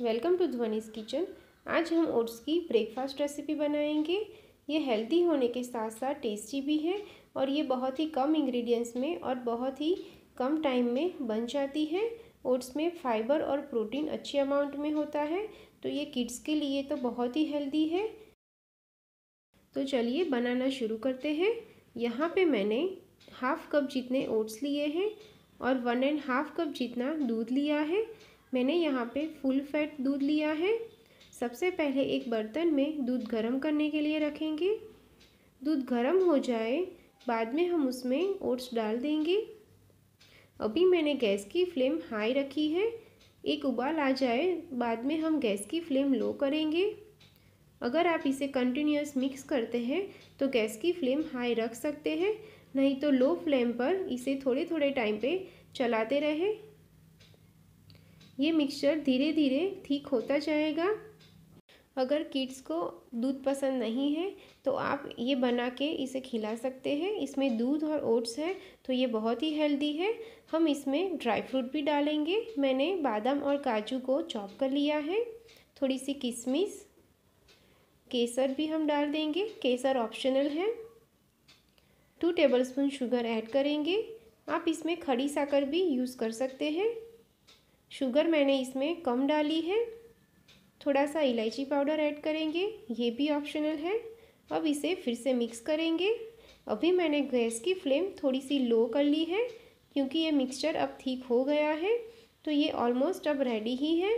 welcome to ध्वनिस kitchen आज हम oats की ब्रेकफास्ट रेसिपी बनाएंगे ये हेल्दी होने के साथ साथ टेस्टी भी है और ये बहुत ही कम इंग्रेडिएंट्स में और बहुत ही कम टाइम में बन जाती है ओट्स में फाइबर और प्रोटीन अच्छी अमाउंट में होता है तो ये किड्स के लिए तो बहुत ही हेल्दी है तो चलिए बनाना शुरू करते हैं यहाँ पर मैंने हाफ़ कप जितने ओट्स लिए हैं और वन एंड हाफ़ कप जितना दूध लिया है मैंने यहाँ पे फुल फैट दूध लिया है सबसे पहले एक बर्तन में दूध गर्म करने के लिए रखेंगे दूध गर्म हो जाए बाद में हम उसमें ओट्स डाल देंगे अभी मैंने गैस की फ्लेम हाई रखी है एक उबाल आ जाए बाद में हम गैस की फ्लेम लो करेंगे अगर आप इसे कंटिन्यूस मिक्स करते हैं तो गैस की फ्लेम हाई रख सकते हैं नहीं तो लो फ्लेम पर इसे थोड़े थोड़े टाइम पे चलाते रहें ये मिक्सचर धीरे धीरे ठीक होता जाएगा अगर किड्स को दूध पसंद नहीं है तो आप ये बना के इसे खिला सकते हैं इसमें दूध और ओट्स है तो ये बहुत ही हेल्दी है हम इसमें ड्राई फ्रूट भी डालेंगे मैंने बादाम और काजू को चॉप कर लिया है थोड़ी सी किशमिश केसर भी हम डाल देंगे केसर ऑप्शनल है टू टेबलस्पून शुगर ऐड करेंगे आप इसमें खड़ी साकर भी यूज़ कर सकते हैं शुगर मैंने इसमें कम डाली है थोड़ा सा इलायची पाउडर ऐड करेंगे ये भी ऑप्शनल है अब इसे फिर से मिक्स करेंगे अभी मैंने गैस की फ्लेम थोड़ी सी लो कर ली है क्योंकि ये मिक्सचर अब ठीक हो गया है तो ये ऑलमोस्ट अब रेडी ही है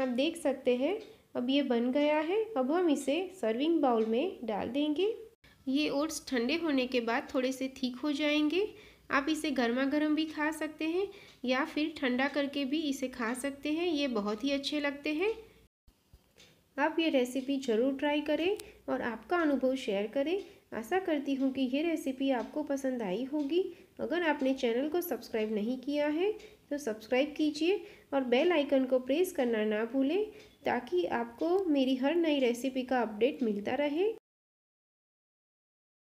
आप देख सकते हैं अब ये बन गया है अब हम इसे सर्विंग बाउल में डाल देंगे ये ओट्स ठंडे होने के बाद थोड़े से ठीक हो जाएंगे आप इसे गर्मा गर्म भी खा सकते हैं या फिर ठंडा करके भी इसे खा सकते हैं ये बहुत ही अच्छे लगते हैं आप ये रेसिपी ज़रूर ट्राई करें और आपका अनुभव शेयर करें आशा करती हूँ कि ये रेसिपी आपको पसंद आई होगी अगर आपने चैनल को सब्सक्राइब नहीं किया है तो सब्सक्राइब कीजिए और बेल आइकन को प्रेस करना ना भूलें ताकि आपको मेरी हर नई रेसिपी का अपडेट मिलता रहे